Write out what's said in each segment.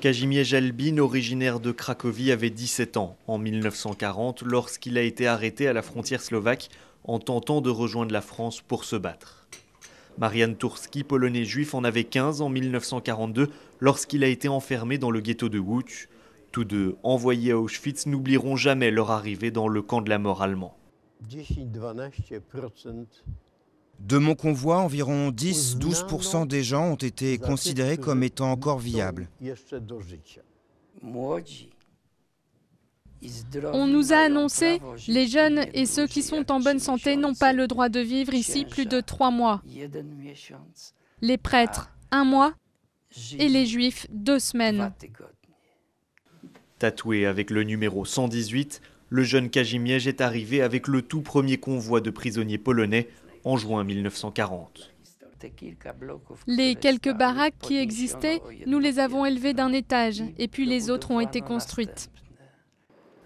Kazimierz Jalbin, originaire de Cracovie, avait 17 ans en 1940 lorsqu'il a été arrêté à la frontière slovaque en tentant de rejoindre la France pour se battre. Marian Turski, polonais juif, en avait 15 en 1942 lorsqu'il a été enfermé dans le ghetto de Łódź. Tous deux, envoyés à Auschwitz, n'oublieront jamais leur arrivée dans le camp de la mort allemand. De mon convoi, environ 10-12% des gens ont été considérés comme étant encore viables. On nous a annoncé, les jeunes et ceux qui sont en bonne santé n'ont pas le droit de vivre ici plus de trois mois. Les prêtres, un mois, et les juifs, deux semaines. Tatoué avec le numéro 118, le jeune Kajimiej est arrivé avec le tout premier convoi de prisonniers polonais en juin 1940. Les quelques baraques qui existaient, nous les avons élevées d'un étage et puis les autres ont été construites.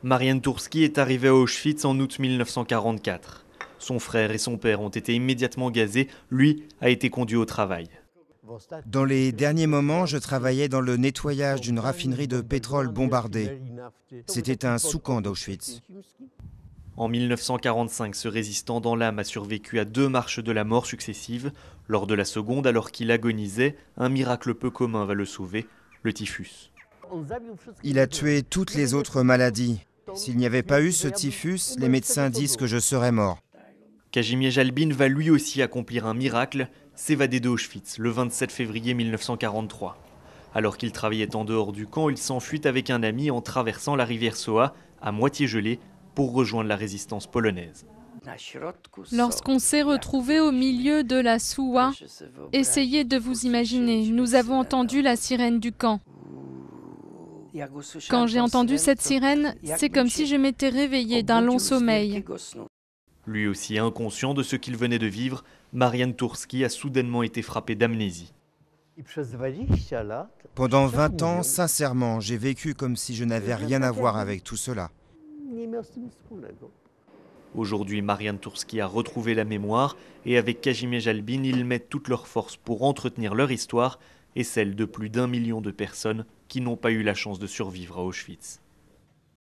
Marianne Turski est arrivée à Auschwitz en août 1944. Son frère et son père ont été immédiatement gazés, lui a été conduit au travail. Dans les derniers moments, je travaillais dans le nettoyage d'une raffinerie de pétrole bombardée. C'était un sous-camp d'Auschwitz. En 1945, ce résistant dans l'âme a survécu à deux marches de la mort successives. Lors de la seconde, alors qu'il agonisait, un miracle peu commun va le sauver, le typhus. Il a tué toutes les autres maladies. S'il n'y avait pas eu ce typhus, les médecins disent que je serais mort. Kajimier Jalbin va lui aussi accomplir un miracle, s'évader d'Auschwitz, le 27 février 1943. Alors qu'il travaillait en dehors du camp, il s'enfuit avec un ami en traversant la rivière Soa, à moitié gelée, pour rejoindre la résistance polonaise. Lorsqu'on s'est retrouvé au milieu de la Soua, essayez de vous imaginer, nous avons entendu la sirène du camp. Quand j'ai entendu cette sirène, c'est comme si je m'étais réveillé d'un long sommeil. Lui aussi inconscient de ce qu'il venait de vivre, Marianne Turski a soudainement été frappé d'amnésie. Pendant 20 ans, sincèrement, j'ai vécu comme si je n'avais rien à voir avec tout cela. Aujourd'hui, Marianne Turski a retrouvé la mémoire et avec Kazimierz Jalbin, ils mettent toutes leurs forces pour entretenir leur histoire et celle de plus d'un million de personnes qui n'ont pas eu la chance de survivre à Auschwitz.